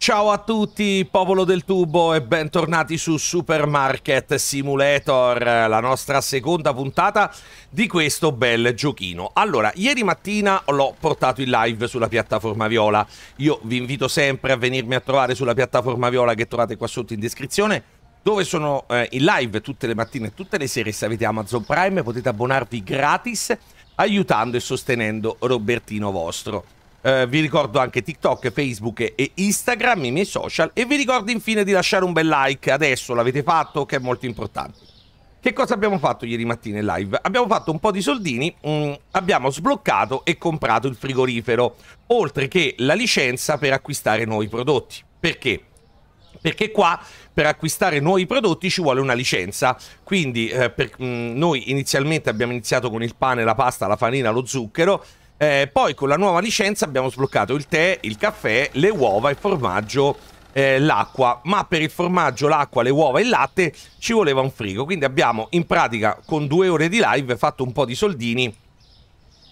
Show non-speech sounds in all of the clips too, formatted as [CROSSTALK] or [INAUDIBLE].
Ciao a tutti, popolo del tubo, e bentornati su Supermarket Simulator, la nostra seconda puntata di questo bel giochino. Allora, ieri mattina l'ho portato in live sulla piattaforma viola. Io vi invito sempre a venirmi a trovare sulla piattaforma viola che trovate qua sotto in descrizione, dove sono eh, in live tutte le mattine e tutte le sere. Se avete Amazon Prime potete abbonarvi gratis aiutando e sostenendo Robertino Vostro. Eh, vi ricordo anche TikTok, Facebook e Instagram, i miei social. E vi ricordo infine di lasciare un bel like adesso, l'avete fatto, che è molto importante. Che cosa abbiamo fatto ieri mattina in live? Abbiamo fatto un po' di soldini, mh, mm, abbiamo sbloccato e comprato il frigorifero, oltre che la licenza per acquistare nuovi prodotti. Perché? Perché qua per acquistare nuovi prodotti ci vuole una licenza. Quindi eh, per, mh, mm, noi inizialmente abbiamo iniziato con il pane, la pasta, la farina, lo zucchero. Eh, poi con la nuova licenza abbiamo sbloccato il tè, il caffè, le uova, il formaggio, eh, l'acqua. Ma per il formaggio, l'acqua, le uova e il latte ci voleva un frigo. Quindi abbiamo in pratica con due ore di live fatto un po' di soldini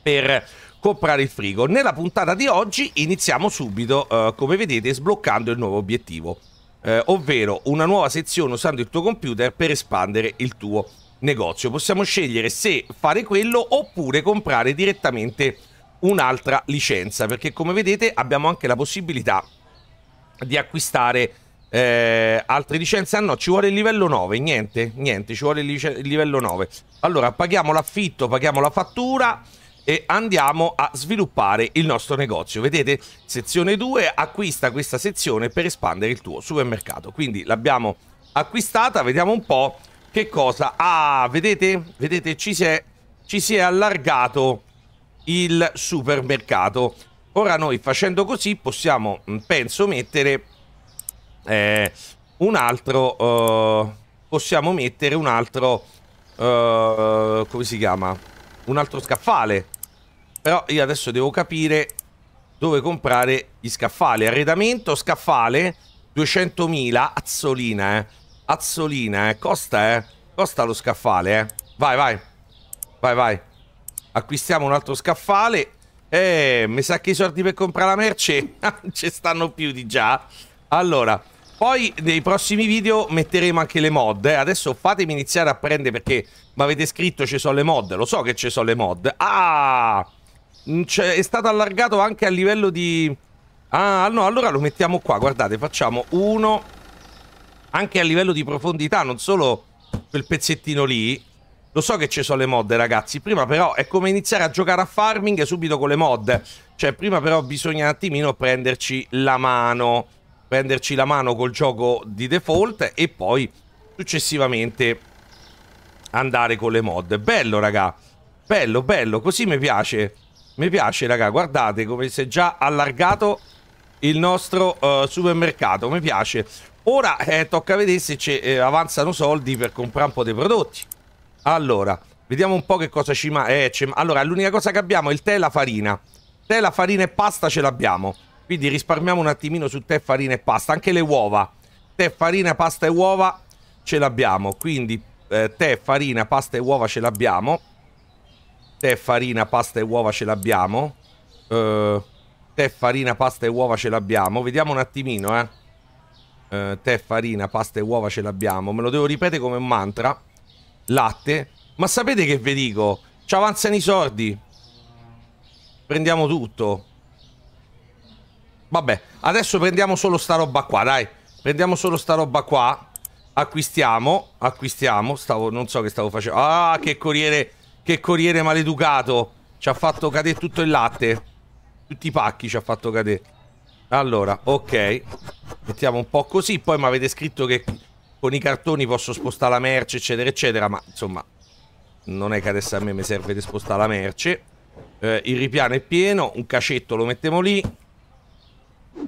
per comprare il frigo. Nella puntata di oggi iniziamo subito, eh, come vedete, sbloccando il nuovo obiettivo. Eh, ovvero una nuova sezione usando il tuo computer per espandere il tuo negozio. Possiamo scegliere se fare quello oppure comprare direttamente un'altra licenza perché come vedete abbiamo anche la possibilità di acquistare eh, altre licenze ah no ci vuole il livello 9 niente niente ci vuole il, il livello 9 allora paghiamo l'affitto paghiamo la fattura e andiamo a sviluppare il nostro negozio vedete sezione 2 acquista questa sezione per espandere il tuo supermercato quindi l'abbiamo acquistata vediamo un po' che cosa ah vedete vedete ci si è, ci si è allargato il supermercato. Ora noi facendo così possiamo, mm, penso, mettere eh, un altro... Eh, possiamo mettere un altro... Eh, come si chiama? Un altro scaffale. Però io adesso devo capire dove comprare gli scaffali. Arredamento, scaffale, 200.000, azzolina, eh. Azzolina, eh. Costa, eh. Costa lo scaffale, eh. Vai, vai. Vai, vai acquistiamo un altro scaffale. Eh, mi sa che i soldi per comprare la merce [LAUGHS] non ci stanno più di già. Allora, poi nei prossimi video metteremo anche le mod. Eh. Adesso fatemi iniziare a prendere perché mi avete scritto ci sono le mod. Lo so che ci sono le mod. Ah! Mm, cioè, è stato allargato anche a livello di... Ah, no, allora lo mettiamo qua. Guardate, facciamo uno... Anche a livello di profondità, non solo quel pezzettino lì. Lo so che ci sono le mod, ragazzi. Prima però è come iniziare a giocare a farming subito con le mod. Cioè, prima però bisogna un attimino prenderci la mano. Prenderci la mano col gioco di default e poi successivamente andare con le mod. Bello, raga. Bello, bello. Così mi piace. Mi piace, raga. Guardate come si è già allargato il nostro uh, supermercato. Mi piace. Ora eh, tocca vedere se eh, avanzano soldi per comprare un po' dei prodotti. Allora, vediamo un po' che cosa ci manca. Eh, allora, l'unica cosa che abbiamo è il tè e la farina. Tè, la farina e pasta ce l'abbiamo. Quindi risparmiamo un attimino su tè, farina e pasta. Anche le uova. Tè, farina, pasta e uova ce l'abbiamo. Quindi eh, tè, farina, pasta e uova ce l'abbiamo. Tè, farina, pasta e uova ce l'abbiamo. Eh, tè, farina, pasta e uova ce l'abbiamo. Vediamo un attimino, eh. eh tè, farina, pasta e uova ce l'abbiamo. Me lo devo ripetere come un mantra latte. Ma sapete che vi dico? Ci avanzano i sordi. Prendiamo tutto. Vabbè, adesso prendiamo solo sta roba qua, dai. Prendiamo solo sta roba qua. Acquistiamo, acquistiamo. Stavo, non so che stavo facendo. Ah, che corriere, che corriere maleducato. Ci ha fatto cadere tutto il latte. Tutti i pacchi ci ha fatto cadere. Allora, ok. Mettiamo un po' così. Poi mi avete scritto che con i cartoni posso spostare la merce, eccetera, eccetera, ma insomma, non è che adesso a me mi serve di spostare la merce. Eh, il ripiano è pieno, un cacetto lo mettiamo lì.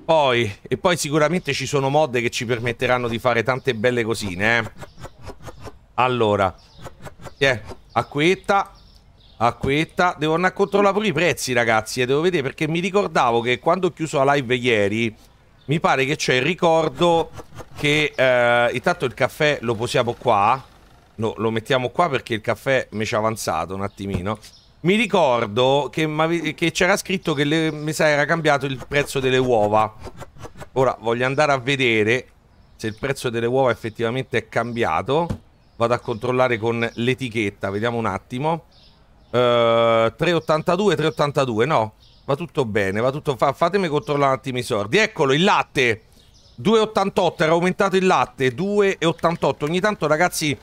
Poi, e poi sicuramente ci sono mod che ci permetteranno di fare tante belle cosine, eh. Allora, yeah, acquetta, acquetta. Devo andare a controllare pure i prezzi, ragazzi, eh, devo vedere perché mi ricordavo che quando ho chiuso la live ieri mi pare che c'è il ricordo che eh, intanto il caffè lo posiamo qua. No, lo mettiamo qua perché il caffè mi ci è avanzato un attimino. Mi ricordo che, che c'era scritto che le, mi sa era cambiato il prezzo delle uova. Ora voglio andare a vedere se il prezzo delle uova effettivamente è cambiato. Vado a controllare con l'etichetta, vediamo un attimo. Uh, 3,82, 3,82, no? Va tutto bene, va tutto... Fa fatemi controllare un attimo i sordi. Eccolo, il latte. 2,88 era aumentato il latte, 2,88. Ogni tanto, ragazzi,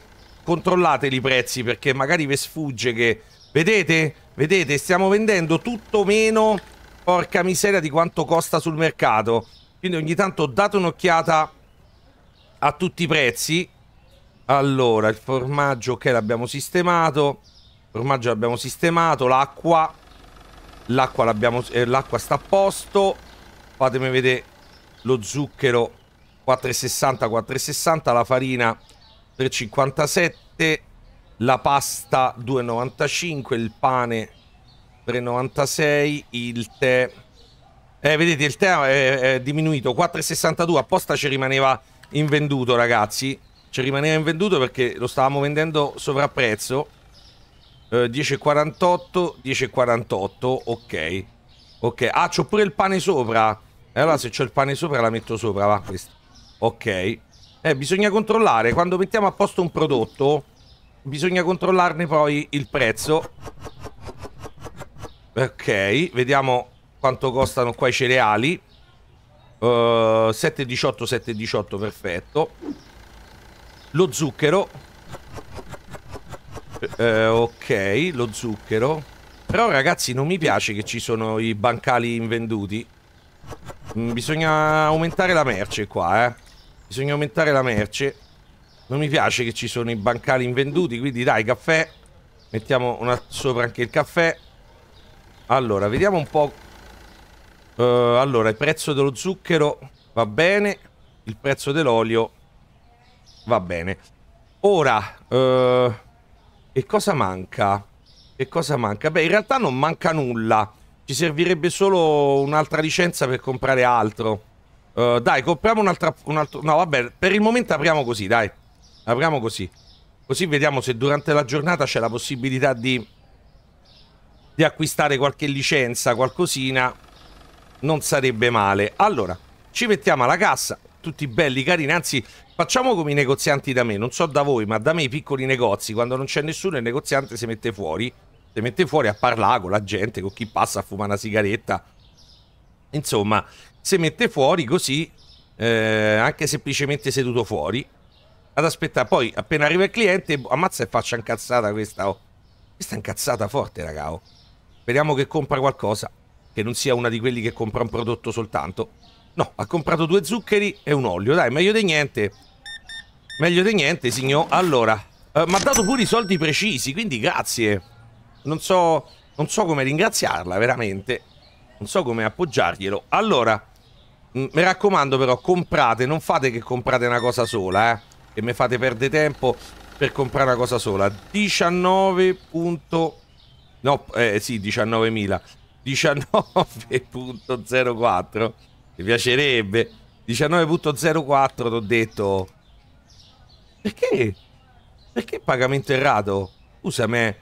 controllateli i prezzi perché magari vi sfugge che... Vedete? Vedete? Stiamo vendendo tutto meno, porca miseria, di quanto costa sul mercato. Quindi ogni tanto date un'occhiata a tutti i prezzi. Allora, il formaggio, ok, l'abbiamo sistemato. Il formaggio l'abbiamo sistemato, l'acqua L'acqua eh, sta a posto. Fatemi vedere lo zucchero 4,60 4,60, la farina 3,57, la pasta 2,95, il pane 3,96, il tè eh, vedete, il tè è, eh, è diminuito 4,62, apposta ci rimaneva invenduto, ragazzi. Ci rimaneva invenduto perché lo stavamo vendendo sovrapprezzo. 10,48, eh, 10,48, ok. Ok, ah, c'ho pure il pane sopra. E allora se c'ho il pane sopra la metto sopra, va, questo. Ok. Eh, bisogna controllare, quando mettiamo a posto un prodotto, bisogna controllarne poi il prezzo. Ok, vediamo quanto costano qua i cereali. Uh, 7,18, 7,18, perfetto. Lo zucchero. Eh, ok, lo zucchero. Però ragazzi non mi piace che ci sono i bancali invenduti. Mm, bisogna aumentare la merce qua, eh. Bisogna aumentare la merce. Non mi piace che ci sono i bancali invenduti, quindi dai, caffè. Mettiamo una... sopra anche il caffè. Allora, vediamo un po'. Uh, allora, il prezzo dello zucchero va bene. Il prezzo dell'olio va bene. Ora... Uh... E cosa manca? E cosa manca? Beh, in realtà non manca nulla. Ci servirebbe solo un'altra licenza per comprare altro. Uh, dai, compriamo un'altra... Un altro... No, vabbè, per il momento apriamo così, dai. Apriamo così. Così vediamo se durante la giornata c'è la possibilità di... di acquistare qualche licenza, qualcosina. Non sarebbe male. Allora, ci mettiamo alla cassa. Tutti belli, carini. Anzi, Facciamo come i negozianti da me, non so da voi, ma da me i piccoli negozi, quando non c'è nessuno il negoziante si mette fuori, si mette fuori a parlare con la gente, con chi passa a fumare una sigaretta. Insomma, si mette fuori così, eh, anche semplicemente seduto fuori, ad aspettare. Poi appena arriva il cliente, ammazza e faccia incazzata questa. Oh. Questa è incazzata forte, raga. Oh. Speriamo che compra qualcosa, che non sia una di quelli che compra un prodotto soltanto. No, ha comprato due zuccheri e un olio, dai, meglio di niente. Meglio di niente, signor. Allora, eh, mi ha dato pure i soldi precisi, quindi grazie. Non so, non so come ringraziarla, veramente. Non so come appoggiarglielo. Allora, mm, mi raccomando però, comprate, non fate che comprate una cosa sola, eh. Che mi fate perdere tempo per comprare una cosa sola. 19. No, eh sì, 19.000. 19.04. [LAUGHS] Mi piacerebbe. 19.04, ti ho detto perché? Perché pagamento errato? Scusami,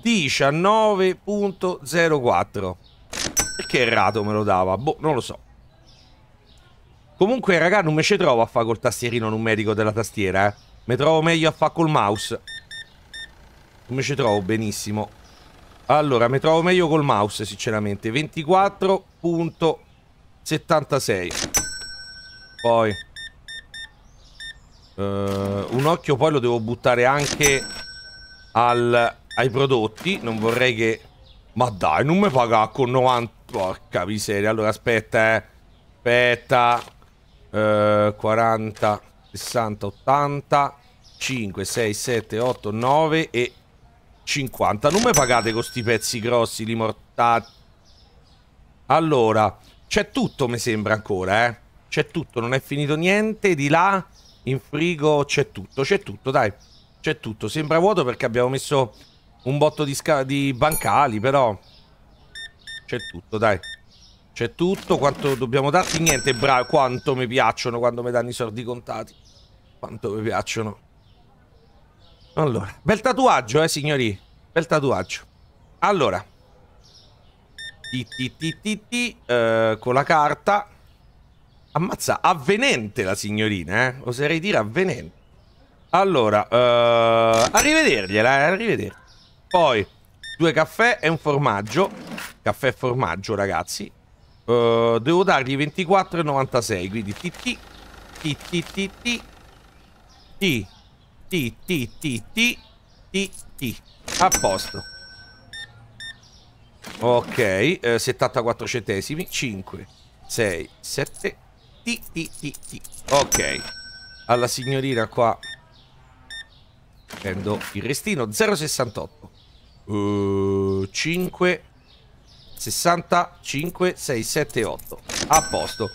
19.04. Eh. Perché errato me lo dava? Boh, non lo so. Comunque, raga, non me ci trovo a fare col tastierino numerico della tastiera, eh. Me trovo meglio a fare col mouse. Non me ci trovo benissimo. Allora, mi me trovo meglio col mouse, sinceramente. 24.76. Poi... Uh, un occhio poi lo devo buttare anche al, ai prodotti. Non vorrei che... Ma dai, non mi paga con 90... Porca miseria. Allora aspetta, eh. Aspetta. Uh, 40, 60, 80, 5, 6, 7, 8, 9 e 50. Non mi pagate con questi pezzi grossi, li mortati. Allora, c'è tutto mi sembra ancora, eh. C'è tutto, non è finito niente. Di là... In frigo c'è tutto, c'è tutto, dai. C'è tutto. Sembra vuoto perché abbiamo messo un botto di, di bancali, però... C'è tutto, dai. C'è tutto, quanto dobbiamo darti? Niente, bravo, quanto mi piacciono quando mi danno i soldi contati. Quanto mi piacciono. Allora, bel tatuaggio, eh, signori. Bel tatuaggio. Allora. Ti, ti, ti, ti, ti, eh, con la carta. Ammazza, avvenente la signorina, eh? Oserei dire avvenente. Allora, uh, arrivedergliela, eh, arrivederci. Poi, due caffè e un formaggio. Caffè e formaggio, ragazzi. Uh, devo dargli 24,96, quindi TT, TT, TT, T, T, T, T, T, T, T. A posto. Ok, eh, 74 centesimi, 5, 6, 7, ti, ti, ti, ti. Ok. Alla signorina qua. Prendo il restino. 0,68. Uh, 5. 65, 6, 7, 8. A posto.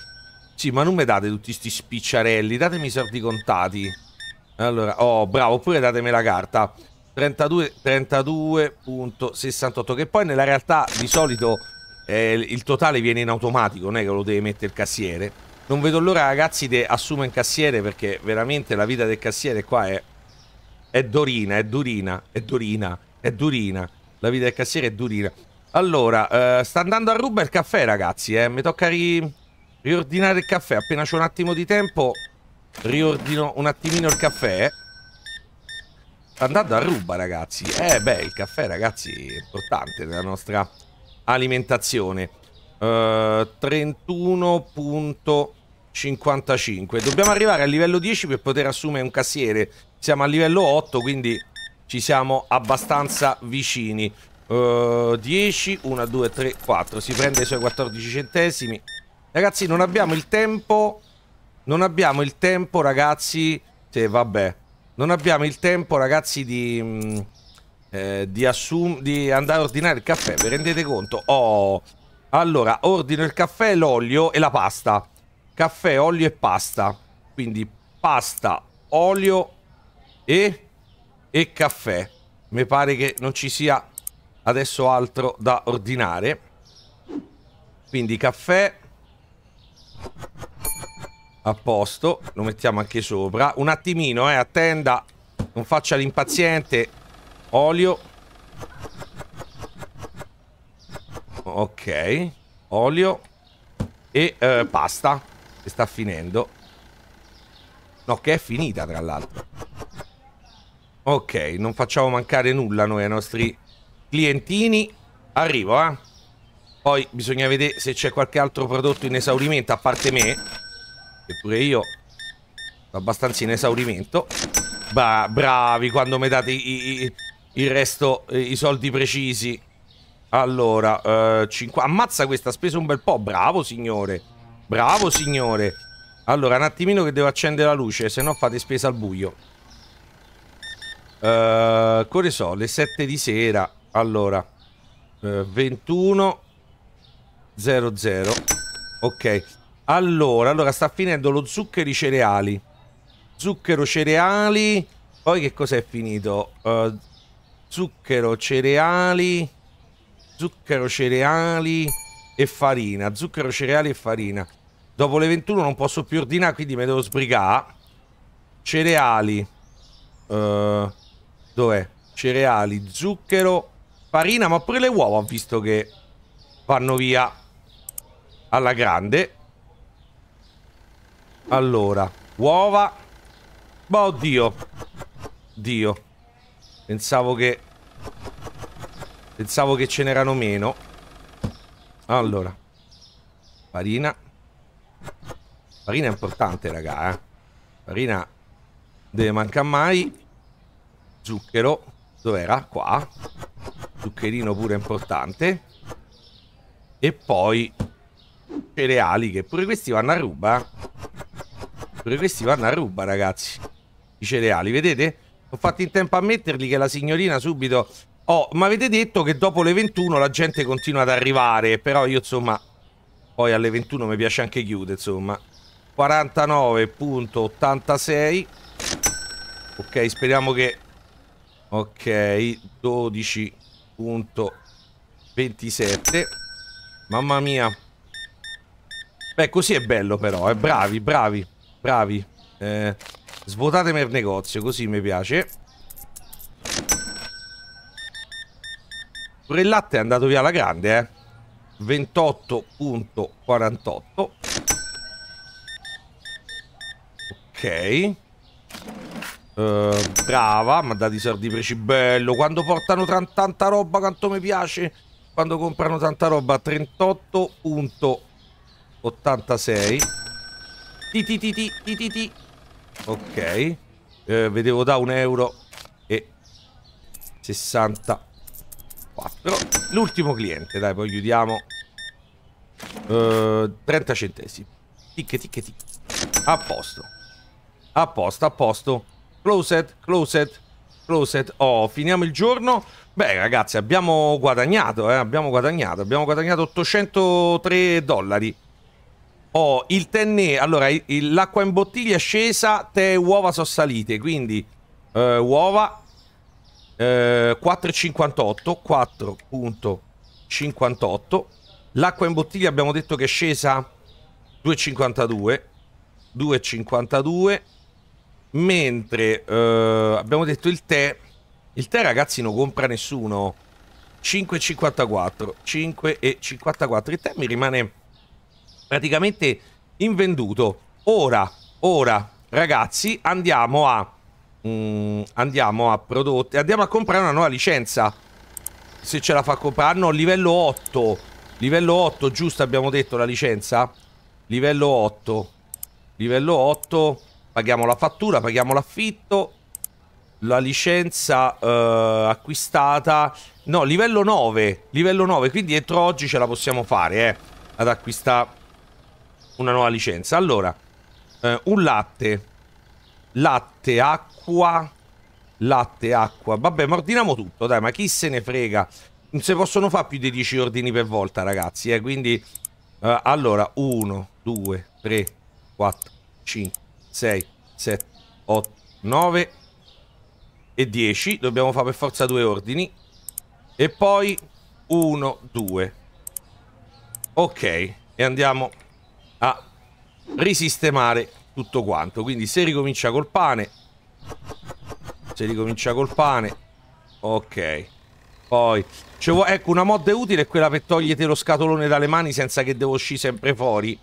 Sì, ma non mi date tutti questi spicciarelli. Datemi i soldi contati. Allora, oh, bravo. Oppure datemi la carta. 32, 32.68 che poi nella realtà di solito eh, il totale viene in automatico non è che lo deve mettere il cassiere non vedo l'ora, ragazzi, di assumere un cassiere perché veramente la vita del cassiere qua è, è dorina, è durina, è durina, è durina. La vita del cassiere è durina. Allora, eh, sta andando a ruba il caffè, ragazzi, eh. Mi tocca ri... riordinare il caffè. Appena c'è un attimo di tempo, riordino un attimino il caffè. Eh. Sta andando a ruba, ragazzi. Eh, beh, il caffè, ragazzi, è importante nella nostra alimentazione. Uh, 55. Dobbiamo arrivare al livello 10 per poter assumere un cassiere. Siamo a livello 8, quindi ci siamo abbastanza vicini. Uh, 10, 1, 2, 3, 4. Si prende i suoi 14 centesimi. Ragazzi, non abbiamo il tempo. Non abbiamo il tempo, ragazzi. Sì, vabbè. Non abbiamo il tempo, ragazzi, di... Mm, eh, di, di andare a ordinare il caffè, vi rendete conto? Oh, allora, ordino il caffè, l'olio e la pasta caffè, olio e pasta. Quindi pasta, olio e, e caffè. Mi pare che non ci sia adesso altro da ordinare. Quindi caffè a posto, lo mettiamo anche sopra. Un attimino, eh, attenda, non faccia l'impaziente. Olio. Ok, olio e eh, pasta che sta finendo. No, che è finita tra l'altro. Ok, non facciamo mancare nulla noi ai nostri clientini. Arrivo, eh. Poi bisogna vedere se c'è qualche altro prodotto in esaurimento, a parte me. Che pure io sono abbastanza in esaurimento. Bra bravi quando mi date i, i, il resto, eh, i soldi precisi. Allora, eh, 5... ammazza questa, ha speso un bel po'. Bravo, signore. Bravo signore Allora un attimino che devo accendere la luce Se no fate spesa al buio uh, eh, Core so Le 7 di sera Allora uh, 21 00 Ok allora, allora sta finendo lo zucchero i cereali Zucchero cereali Poi che cos'è finito? Uh, zucchero cereali Zucchero cereali e farina Zucchero cereali e farina Dopo le 21 non posso più ordinare, quindi me devo sbrigare. Cereali. Uh, Dov'è? Cereali, zucchero, farina, ma pure le uova visto che vanno via alla grande. Allora, uova. Ma oddio. Dio. Pensavo che... Pensavo che ce n'erano meno. Allora. Farina. Farina è importante, raga, eh. Farina deve mancare mai. Zucchero, dov'era? Qua. Zuccherino pure importante. E poi cereali, che pure questi vanno a ruba. Pure questi vanno a ruba, ragazzi. I cereali, vedete? Ho fatto in tempo a metterli che la signorina subito... Oh, ma avete detto che dopo le 21 la gente continua ad arrivare, però io insomma... Poi alle 21 mi piace anche chiudere, insomma. 49.86 ok speriamo che ok 12.27 mamma mia beh così è bello però eh. bravi bravi bravi eh, svuotatemi il negozio così mi piace pure il latte è andato via alla grande eh 28.48 Ok. Uh, brava, ma da sardi bello. Quando portano tanta roba quanto mi piace. Quando comprano tanta roba. 38.86. Ti ti ti ti ti ti ti. Ok. Uh, eh, vedevo da un euro e 64. L'ultimo cliente, dai, poi chiudiamo. Uh, eh, 30 centesimi. Tic tic tic. A posto. A posto, a posto. Closet, closet, closet. Oh, finiamo il giorno. Beh, ragazzi, abbiamo guadagnato, eh? Abbiamo guadagnato. Abbiamo guadagnato 803 dollari. Oh, il tenne, Allora, l'acqua in bottiglia è scesa, te e uova sono salite. Quindi, eh, uova... Eh, 4,58 4.58 l'acqua in bottiglia abbiamo detto che è scesa 2,52 2,52 Mentre eh, abbiamo detto il tè. Il tè, ragazzi, non compra nessuno. 5,54. 5,54. Il tè mi rimane praticamente invenduto. Ora, ora, ragazzi, andiamo a... Mm, andiamo a prodotti... Andiamo a comprare una nuova licenza. Se ce la fa comprare. No, livello 8. Livello 8, giusto abbiamo detto la licenza? Livello 8. Livello 8. Paghiamo la fattura, paghiamo l'affitto, la licenza eh, acquistata. No, livello 9, livello 9, quindi entro oggi ce la possiamo fare, eh, ad acquistare una nuova licenza. Allora, eh, un latte, latte, acqua, latte, acqua. Vabbè, ma ordiniamo tutto, dai, ma chi se ne frega? Non si possono fare più di 10 ordini per volta, ragazzi, eh, quindi... Eh, allora, 1, 2, 3, 4, 5, 6, 7, 8, 9 e 10. Dobbiamo fare per forza due ordini. E poi 1, 2. Ok, e andiamo a risistemare tutto quanto. Quindi se ricomincia col pane, se ricomincia col pane, ok. Poi, ecco, una mod utile è quella per togliete lo scatolone dalle mani senza che devo uscire sempre fuori.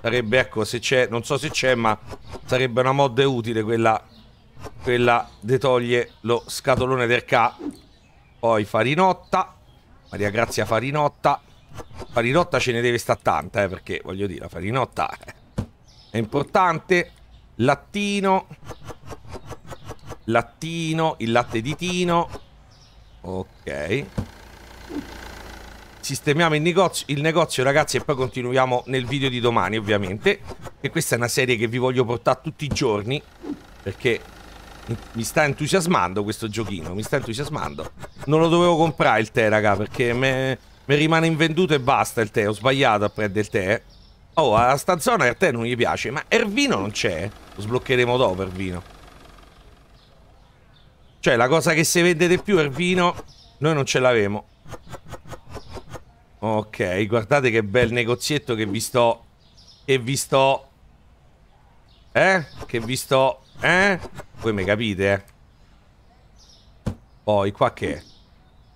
Sarebbe, ecco, se c'è, non so se c'è, ma sarebbe una mod utile quella, quella detoglie lo scatolone del K. Poi Farinotta, Maria Grazia Farinotta. Farinotta ce ne deve sta tanta, eh, perché voglio dire, la Farinotta è importante. Lattino, lattino, il latte di Tino. Ok sistemiamo il negozio, il negozio ragazzi e poi continuiamo nel video di domani ovviamente e questa è una serie che vi voglio portare tutti i giorni perché mi sta entusiasmando questo giochino mi sta entusiasmando non lo dovevo comprare il tè raga perché mi rimane invenduto e basta il tè ho sbagliato a prendere il tè oh a sta zona il tè non gli piace ma Ervino non c'è lo sbloccheremo dopo Ervino cioè la cosa che se vendete più Ervino noi non ce l'avemo Ok, guardate che bel negozietto che vi sto... Che vi sto... Eh? Che vi sto... Eh? Voi mi capite, Poi qua che è?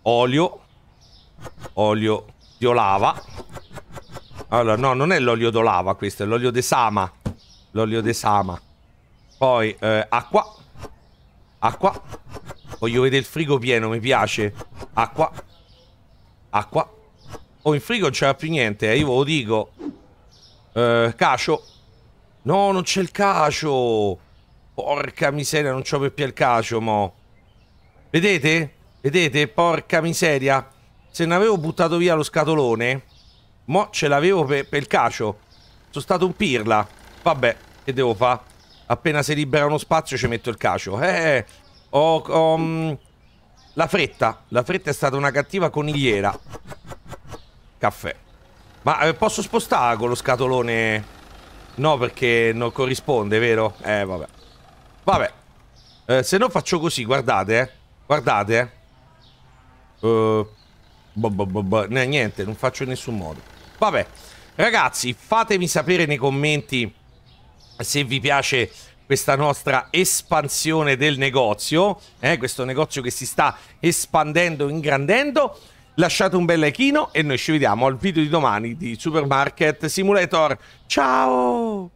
Olio. Olio d'olava. Allora, no, non è l'olio d'olava questo, è l'olio de sama. L'olio de sama. Poi, eh, acqua. Acqua. Voglio vedere il frigo pieno, mi piace. Acqua. Acqua. Oh, in frigo non c'era più niente, eh, io ve lo dico. Eh, cacio. No, non c'è il cacio. Porca miseria, non c'ho più il cacio, mo. Vedete? Vedete? Porca miseria. Se ne avevo buttato via lo scatolone, mo ce l'avevo per, per il cacio. Sono stato un pirla. Vabbè, che devo fare? Appena si libera uno spazio ci metto il cacio. Eh, eh. ho... Oh, oh, la fretta. La fretta è stata una cattiva conigliera. Caffè. Ma eh, posso spostare con lo scatolone? No, perché non corrisponde, vero? Eh, vabbè. Vabbè. Eh, se no faccio così, guardate, eh. Guardate, eh. Uh, eh, boh, boh, boh, no, niente, non faccio in nessun modo. Vabbè. Ragazzi, fatemi sapere nei commenti se vi piace questa nostra espansione del negozio, eh, questo negozio che si sta espandendo, ingrandendo lasciate un bel like e noi ci vediamo al video di domani di Supermarket Simulator. Ciao!